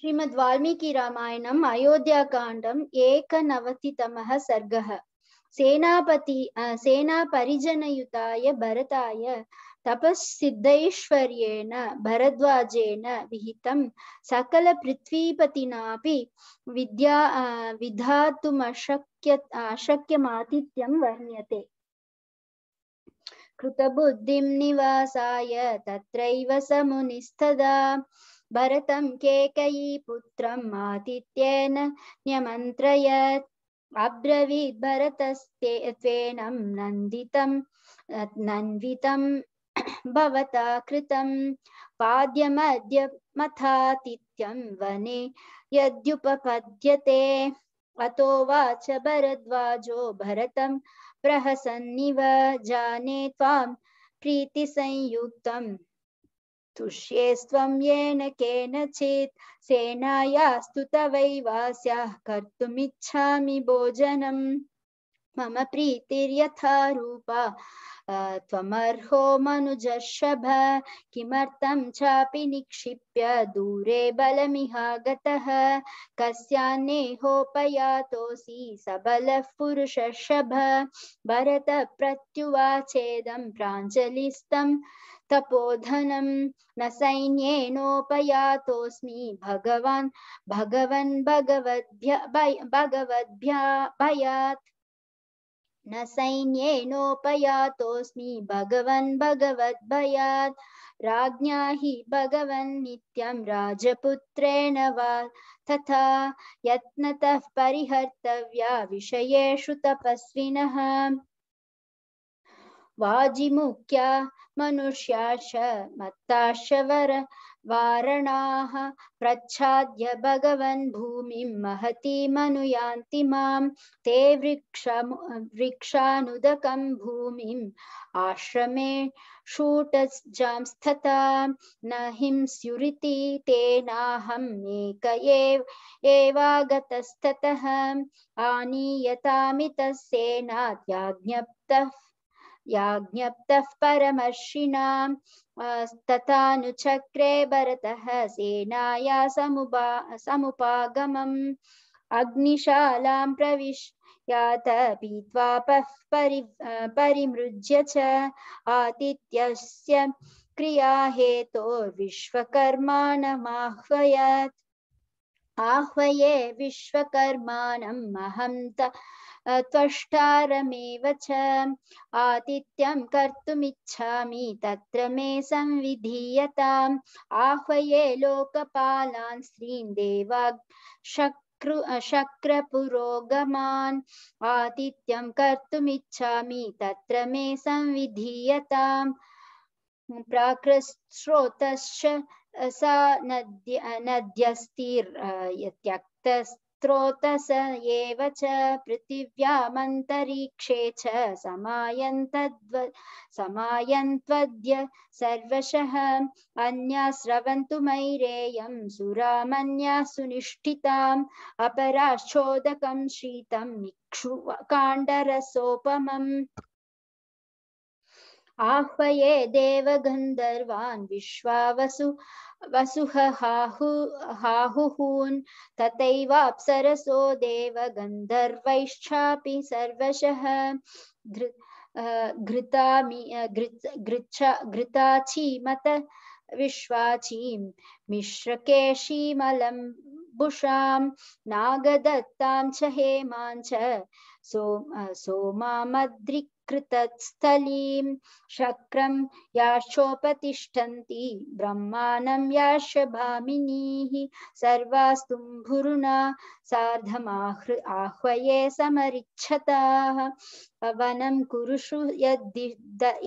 श्रीमद् वाल्मीकि रामायणम् अयोध्याकाण्डम् एकनवतितमः सर्गः सेनापति सेनापरिजनयुताय भरताय तपःसिद्धैश्वर्येण भरद्वाजेन विहितं सकलपृथ्वीपतिनापि विद्या विधातुमशक्य अशक्यमातिथ्यं वर्ण्यते कृतबुद्धिं निवासाय तत्रैव स मुनिस्तदा भरतं केकयीपुत्रम् आतिथ्येन न्यमन्त्रयत् अब्रवीत् भरतस्ते त्वेनं नन्दितं नन्वितं भवता कृतं वने यद्युपपद्यते अतोवाच भरद्वाजो भरत प्रहसन्निव जाने ताीति संयुक्त तुष्येस्त्वं येन केनचित् सेनायास्तु तवैवास्याः कर्तुमिच्छामि भोजनम् मम प्रीतिर्यथा रूपा त्वमर्हो मनुजर्षभ किमर्थं चापि निक्षिप्य दूरे बलमिहागतः कस्यान्नेहोपयातोऽसि सबलः पुरुषर्षभ भरतप्रत्युवाचेदं प्राञ्जलिस्तं तपोधनं न सैन्येनोपयातोऽस्मि भगवान् भगवन् भगवद्भ्य भगवद्भ्या भयात् न सैन्येनोपयातोऽस्मि भगवन् भगवद्भयात् राज्ञा हि भगवन्नित्यं राजपुत्रेण वा तथा यत्नतः परिहर्तव्या विषयेषु तपस्विनः वाजिमुख्या मनुष्याश मत्ताश वर वारणाः प्रच्छाद्य भगवन् भूमिं महतीमनुयान्ति मां ते वृक्षा वृक्षानुदकं भूमिम् आश्रमे शूटजां न हिंस्युरिति तेनाहमेक एव एवागतस्ततः याज्ञप्तः परमर्षिणां तथानुचक्रे भरतः सेनाया समुपा समुपागमम् अग्निशालां प्रविश यात पीत्वा पः परि परिमृज्य च आतिथ्यस्य क्रिया हेतोर्विश्वकर्माणमाह्वयत् आह्वये विश्वकर्माणम् अहं त्वष्टारमेव च आतिथ्यं कर्तुमिच्छामि तत्र मे संविधीयताम् आह्वये लोकपालान् स्त्रीन् देवाग् शक् शक्रपुरोगमान् आतिथ्यं कर्तुमिच्छामि तत्र मे संविधीयताम् प्राकृश्रोतश्च सा नद्य नद्यस्तिर् त्यक्तस् स्रोतस एव च पृथिव्यामन्तरिक्षे च समायन्तद्व समायन्त्वद्य सर्वशः अन्या स्रवन्तु मैरेयं सुरामन्या सुनिष्ठिताम् अपराश्चोदकं श्रीतं मिक्षुकाण्डरसोपमम् आह्वये देवगन्धर्वान् विश्वावसु वसुह हाहु हाहुहून् तथैवाप्सरसो देवगन्धर्वैश्चापि सर्वशः घृ घृतामि घृच्छा घृताचीमत विश्वाचीं मिश्रकेशीमलं बुषां नागदत्तां च हेमां च सो सोमामद्रिक् कृतस्थलीं शक्रं याशोपतिष्ठन्ति ब्रह्माणं याश भामिनीः सर्वास्तुम्भुरुना सार्धमाहृ आह्वये समरिच्छताः पवनं कुरुषु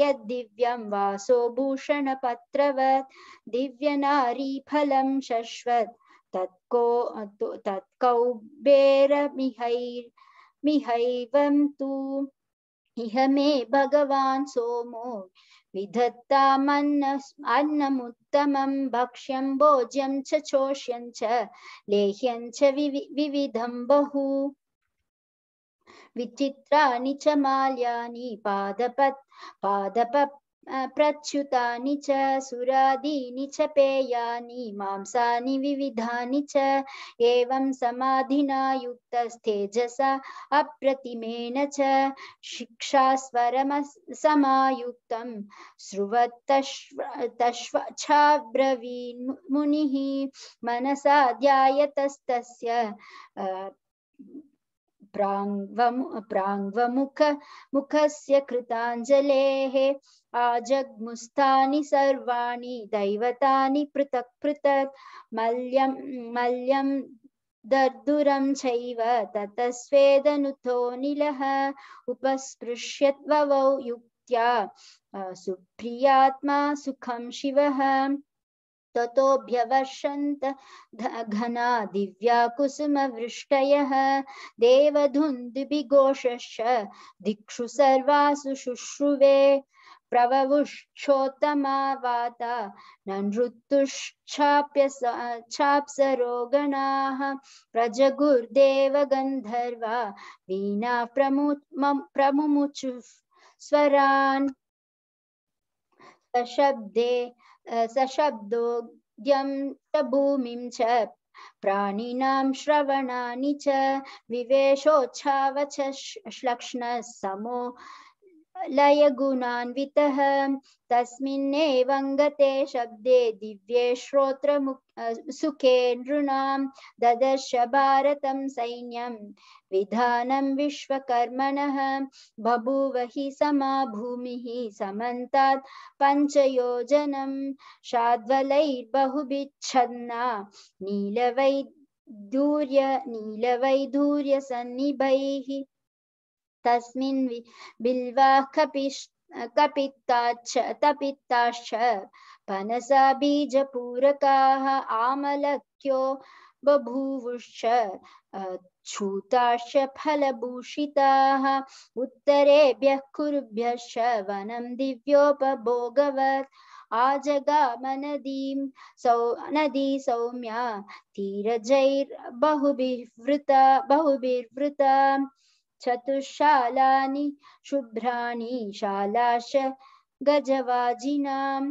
यद्दिव्यं वासो भूषणपत्रवत् दिव्यनारीफलं शश्वत् तत्को तत्कौबेरमिहैर्मिहैवं तु इह मे भगवान् सोमो विधत्तामन्न अन्नमुत्तमं भक्ष्यं भोज्यं च चोष्यं च च विवि बहु विचित्राणि च माल्यानि पादपत् पादप प्रच्युतानि च सुरादीनि च पेयानि मांसानि विविधा च एवं समाधिना युक्तस्थेजसा अप्रतिमेन च मुनि श्रुवत्तश्वाब्रवीन्मुनिः मनसा ध्यायतस्तस्य प्राङ्वमु प्राङ्वमुख मुखस्य कृताञ्जलेः आजग्मुस्तानि सर्वाणि दैवतानि पृथक् पृथक् मल्यं मल्यं दर्दुरं चैव ततस्वेदनुतो निलः उपस्पृश्यत्ववौ युक्त्या सुप्रियात्मा सुखं शिवः ततोऽभ्यवर्षन्त घना दिव्या कुसुमवृष्टयः देवधुन्दिभिघोषश्च दिक्षु सर्वासु शुश्रुवे प्रववुश्चोत्तमा वाता ननृत्तुश्चाप्यप्सरोगणाः प्रजगुर्देवगन्धर्वा वीणा प्रमु प्रमुमुचुः स्वरान् सशब्दे सशब्दो द्यं च भूमिं च प्राणिनां श्रवणानि च विवेशोच्छावच श्लक्ष्णः लयगुणान्वितः तस्मिन्नेवङ्गते शब्दे दिव्य श्रोत्र सुखे नृण ददर्श भारत सैन्यं विधान विश्वकर्मणः बभूव हि समा भूमिः समन्तात् पञ्चयोजनं नील वै दूर्य नील वै दूर्य सन्नी तस्मिन् बिल्वा कपिश् कपित्ताच्छ बीज पूरका आमलख्यो आमलक्यो बभूवुश्च छूताश्च फलभूषिताः उत्तरेभ्यः कुरुभ्यश्च वनं दिव्योपभोगवत् आजगामनदीं सौ नदी सौम्या तीरजैर्बहुभिर्वृता बहुभिर्वृता चतुःशालानि शुभ्राणि शालाश गजवाजिनां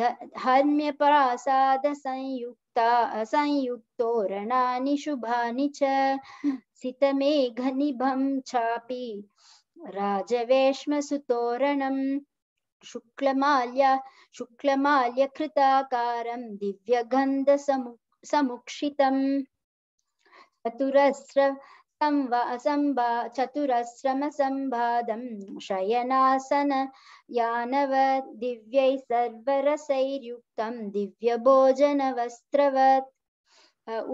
धर्म्यप्रासादसंयुक्ता असंयुक्तोरणानि शुभानि च सितमेघनिभं चापि राजवेश्मसुतोरणम् शुक्लमाल्या शुक्लमाल्यकृताकारं दिव्यगन्धसमु समुक्षितम् चतुरस्र सम्बा चतुरस्रमसम्बाधं शयनासन यानव दिव्यैः सर्वरसैर्युक्तं दिव्यभोजनवस्त्रवत्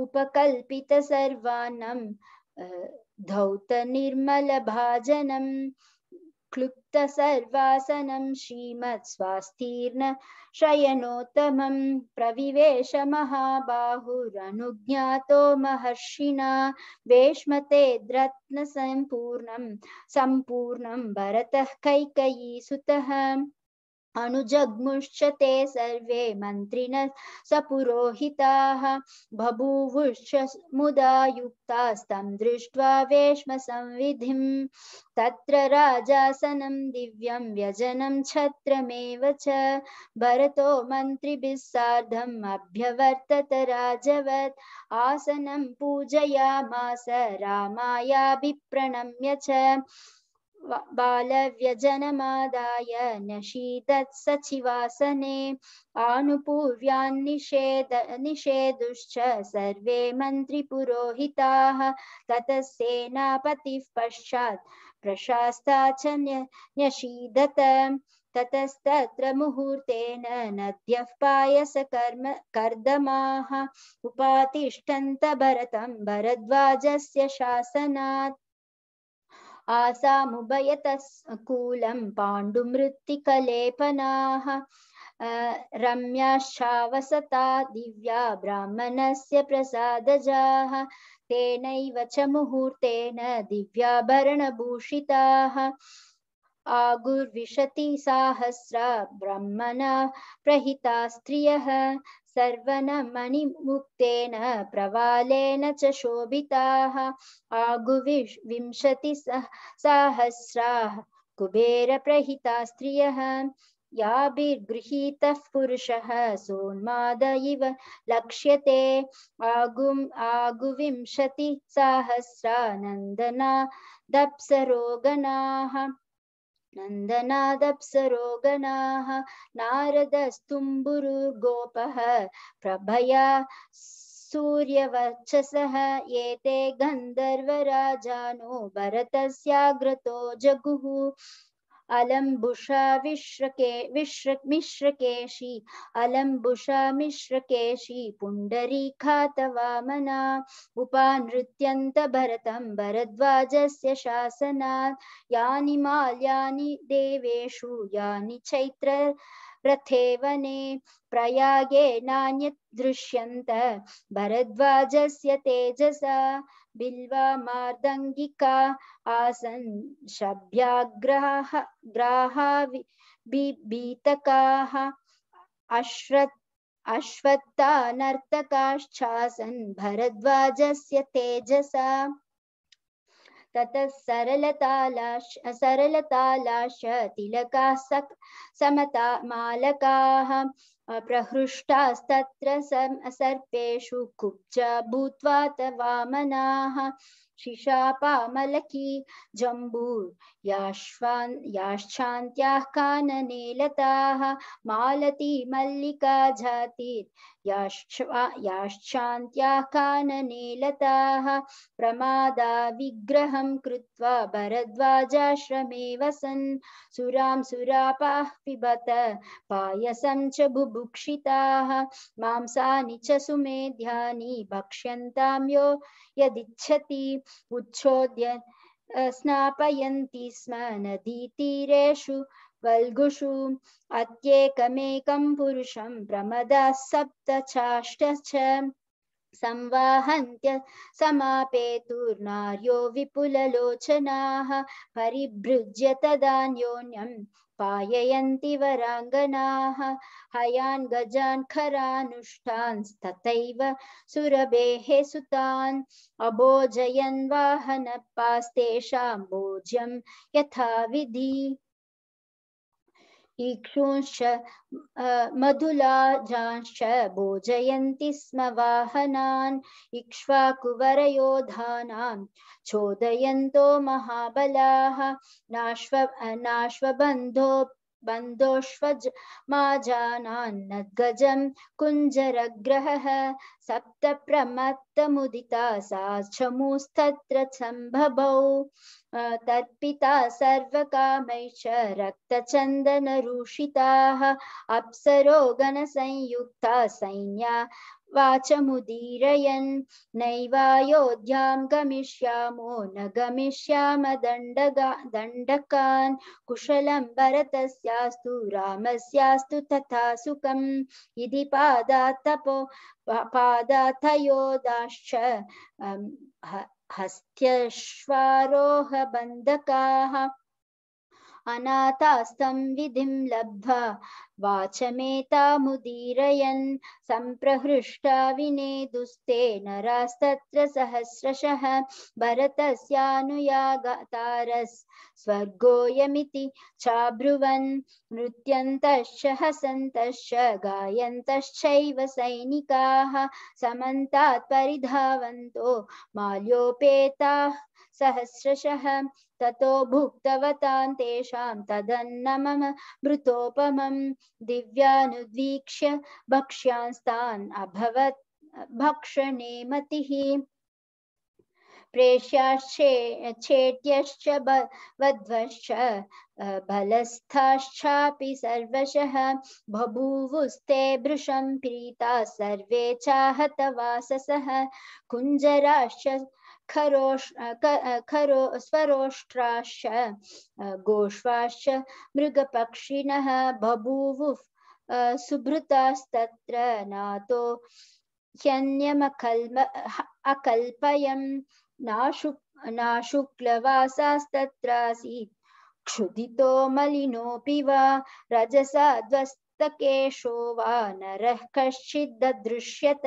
उपकल्पितसर्वाणं धौतनिर्मलभाजनम् क्लुप्तसर्वासनं श्रीमत्स्वास्तीर्न शयनोत्तमं प्रविवेश महाबाहुरनुज्ञातो महर्षिणा वेश्मते द्रत्नसम्पूर्णं सम्पूर्णं भरतः कैकयीसुतः अनुजग्मुश्च ते सर्वे मन्त्रिणः सपुरोहिताः बभूवुश्च मुदा युक्तास्तं दृष्ट्वा वेश्मसंविधिं तत्र राजासनं दिव्यं व्यजनं छत्रमेव च भरतो मन्त्रिभिः सार्धम् अभ्यवर्तत राजवत् आसनं पूजयामास रामायाभिप्रणम्य च बालव्यजनमादाय न्यषीदत् सचिवासने आनुपूर्व्यान्निषेद निषेदुश्च सर्वे मन्त्रिपुरोहिताः ततः सेनापतिः पश्चात् प्रशास्ता च न्यषीदत ततस्तत्र मुहूर्तेन नद्यः पायसकर्म कर्दमाः उपातिष्ठन्त भरतं भरद्वाजस्य शासनात् आसा आसामुभयतकूलं पाण्डुमृत्तिकलेपनाः रम्याश्रावसता दिव्या ब्राह्मणस्य प्रसादजाः तेनैव च मुहूर्तेन दिव्याभरणभूषिताः आगुर्विशति साहस्र ब्रह्मणा प्रहिता स्त्रियः सर्वनमणिमुक्तेन प्रवालेन च शोभिताः आगुविश् विंशतिसह सहस्राः कुबेरप्रहिता स्त्रियः याभिर्गृहीतः पुरुषः सोन्माद इव लक्ष्यते आगुम् आगुविंशतिसहस्रा नन्दना दप्सरोगणाः नन्दनादप्सरोगणाः नारदस्तुम्बुरुर्गोपः प्रभया सूर्यवर्चसः एते गन्धर्वराजानो भरतस्याग्रतो जगुः अलम्बुषा विश्रके विश्र मिश्रकेशी अलम्बुषा मिश्रकेशी खातवामना उपानृत्यंत भरतं भरद्वाजस्य शासनात् यानि माल्यानि देवेषु यानि चैत्र रथेवने प्रयागे नान्यत् दृश्यन्त भरद्वाजस्य तेजसा बिल्वमार्दङ्गिका आसन् शब्याग्रह ग्राहा बिभीतकाः अश्र अश्वत्था नर्तकाश्चासन् भरद्वाजस्य तेजसा ततः सरलतालाश सरलतालाश तिलकाः सक समता मालकाः प्रहृष्टास्तत्र सर्पेशु कुब्जा भूत्वा त शिशापामलकी जम्बूर् कानने लताः मालती मल्लिका जातिर् याश्चान्त्याः कानने लताः प्रमादा विग्रहं कृत्वा भरद्वाजाश्रमे वसन् सुरां सुरापाः पिबत पायसं च बुभुक्षिताः मांसानि च सुमेध्यानि भक्ष्यन्तां यो यदिच्छति उच्छोद्य स्नापयन्ति स्म नदीतीरेषु वल्गुषु अत्येकमेकं पुरुषं प्रमदाः सप्त चाष्ट च संवाहन्त्य समापेतुर्नार्यो विपुललोचनाः परिभृज्य तदान्योन्यम् पाययन्ति वराङ्गनाः हयान् गजान् खरानुष्ठांस्तथैव सुरभेः सुतान् अभोजयन् वाहनपास्तेषां भोज्यं यथाविधि इक्षूंश मधुलाजाश भोजयन्ति स्म वाहनान् इक्ष्वाकुवरयोधानां चोदयन्तो महाबलाः नाश्व बन्धोष्वज मा जानान्नद्गजं कुञ्जरग्रहः सप्तप्रमत्तमुदिता सा चमूस्तत्र सम्भवौ तत्पिता सर्वकामैश्च रक्तचन्दनरूषिताः अप्सरोगणसंयुक्ता सैन्या वाचमुदीरयन् नैवायोध्यां गमिष्यामो न गमिष्याम दण्डगा दण्डकान् कुशलं भरतस्यास्तु रामस्यास्तु तथा सुखम् इति पादात्तपो पादाथयोदाश्च हस्त्यश्वारोहबन्धकाः अनाथास्तं विधिं लब्ध्वा वाचमेतामुदीरयन् सम्प्रहृष्टा विनेदुस्ते नरास्तत्र सहस्रशः भरतस्यानुयागतारस् स्वर्गोऽयमिति चाब्रुवन् नृत्यन्तश्च हसन्तश्च गायन्तश्चैव सैनिकाः समन्तात् परिधावन्तो माल्योपेताः सहस्रशः ततो भुक्तवतां तेषां तदन्नमम मृतोपमं दिव्यानुद्वीक्ष्य भक्ष्यांस्तान् अभवत् भक्षणे मतिः प्रेष्याश्चेट्यश्च वध्वश्च बलस्थाश्चापि सर्वशः बभूवुस्ते भृशं प्रीता सर्वे चाहतवाससः कुञ्जराश्च खरो स्वरोष्ट्राश्च गोष्वाश्च मृगपक्षिणः बभूवुः सुभृतास्तत्र नातो ह्यन्यमकल्प अकल्पयं नाशु नाशुक्लवासास्तत्रासीत् क्षुदितो मलिनोऽपि वा रजसा वा नरः कश्चिद्दृश्यत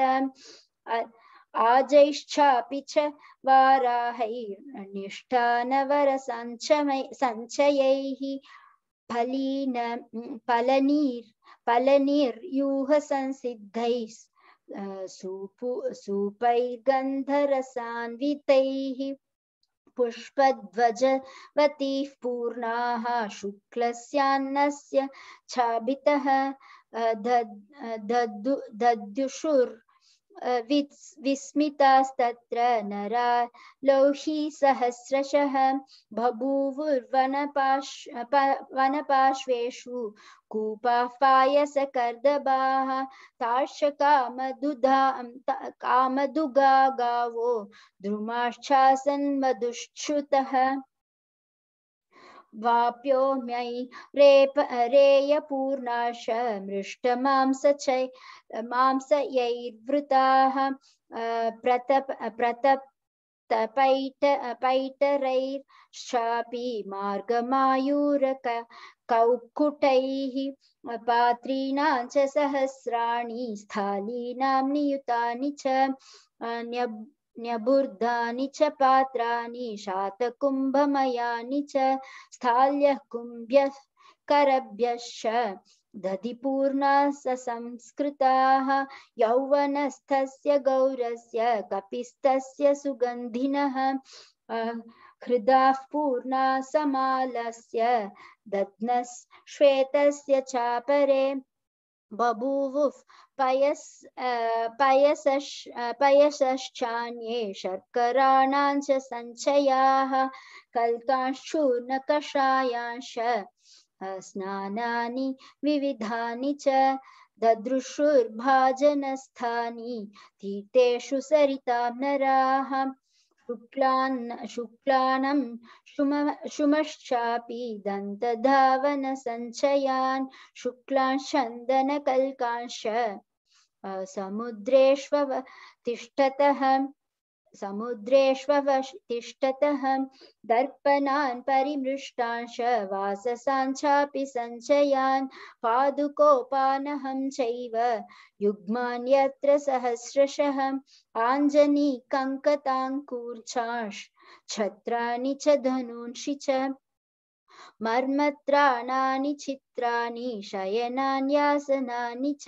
आजैश्चापि च वाराहैर्निष्ठानवरसञ्चमै सञ्चयैः फलीन फलनीर् फलनिर्यूहसंसिद्धैः सूपु सूपैर्गन्धरसान्वितैः पुष्पध्वजवतीः पूर्णाः शुक्लस्यान्नस्य छाभितः दद्युषुर् विस्मितास्तत्र नरा लौही सहस्रशः बभूवुर्वनपाश् वनपार्श्वेषु कूपाः पायसकर्दबाः तार्षकामदुधा कामदुगा गावो द्रुमाश्चासन्मधुश्च्युतः वाप्योऽम्यै रेप रेयपूर्णाश मृष्टमांसचै मांसयैर्वृताः प्रतप प्रतप पैट पैटरैर्शापि मार्गमायूरक कौक्कुटैः पात्रीणां च सहस्राणि स्थालीनां नियुतानि च न्यब् न्यबुर्धानि च पात्राणि शातकुम्भमयानि च स्थाल्यः कुम्भ्यः करभ्यश्च दधिपूर्णा ससंस्कृताः यौवनस्थस्य गौरस्य कपिस्तस्य सुगन्धिनः हृदाः पूर्णा समालस्य दध्नश्वेतस्य चापरे बभूवुः पयस् पयसश् पयसश्चान्ये शर्कराणां च सञ्चयाः कल्कांश्चूर्णकषायांश स्नानानि विविधानि च ददृशुर्भाजनस्थानि तीर्थेषु सरितां नराः शुक्ला शुक्लानं शुम संचयान शुक्लांदन कल्कांश चन्दनकल्कांश समुद्रेष्व तिष्ठतः समुद्रेष्ववतिष्ठतः दर्पणान् परिमृष्टान् शवाससाञ्चापि सञ्चयान् पादुकोपानहं चैव युग्मान् सहस्रशः आञ्जनी कङ्कताङ्कूर्छांश् छत्राणि च धनुंषि च मर्मत्राणानि चित्राणि शयनान्यासनानि च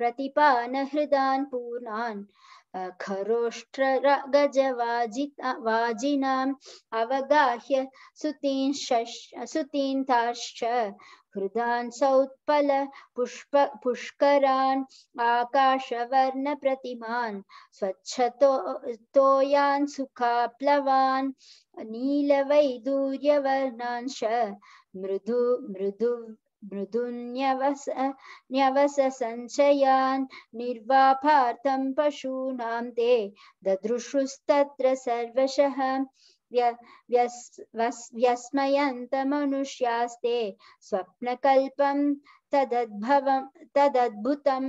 प्रतिपानहृदान् पूर्णान् खरोष्ट्रगजवाजिनाम् अवगाह्य सुतीन् सुतीन्ताश्च हृदान् सौत्पल पुष्प पुष्करान् आकाशवर्णप्रतिमान् स्वच्छतो नील सुखाप्लवान् नीलवैदूर्यवर्णांश मृदु मृदु मृदुन्यवस न्यवस संशयान निर्वापार्थं पशूनां ते ददृशुस्तत्र सर्वशः व्यस्मयन्तमनुष्यास्ते स्वप्नकल्पं तदद्भवं तदद्भुतं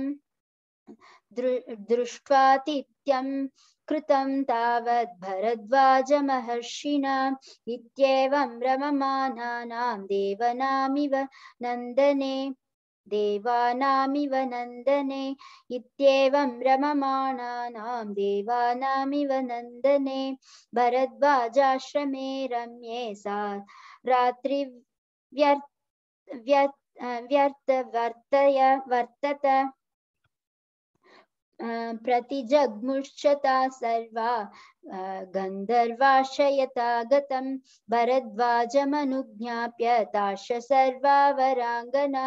दृ दृष्ट्वाति नित्यं कृतं तावत् महर्षिणा इत्येवं रममानानां देवनामिव नन्दने देवानामिव नन्दने इत्येवं रममाणानां देवानामिव नन्दने भरद्वाजाश्रमे रम्ये सा रात्रि व्यर्थ व्यर् व्यर्थवर्तय वर्तत प्रतिजग्मुष्यता सर्वा गन्धर्वाशयता गतं भरद्वाजमनुज्ञाप्य ताश सर्वा वरांगना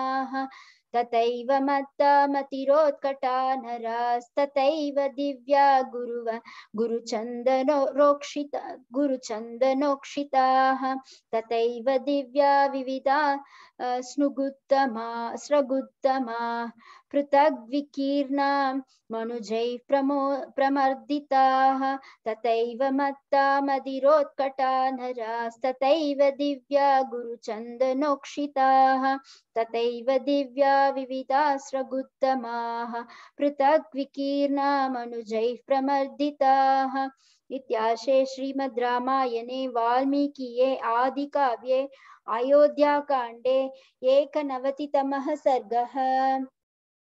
तथैव मत्ता मतिरोत्कटा नरास्तथैव दिव्या गुरुव गुरुचन्दनो रोक्षिता गुरुचन्दनोक्षिताः तथैव दिव्या विविधा स्नुगुत्तमा स्रगुत्तमा पृथग्विकीर्णां मनुज प्रमो प्रमर्दिताः तथैव मत्ता मदिरोत्कटा नरास्तथैव दिव्या गुरुचन्दनोक्षिताः तथैव दिव्या विविधास्रगुत्तमाः पृथग्विकीर्णा मनुजैः प्रमर्दिताः इत्याशे श्रीमद् रामायणे वाल्मीकिये आदिकाव्ये अयोध्याकाण्डे एकनवतितमः सर्गः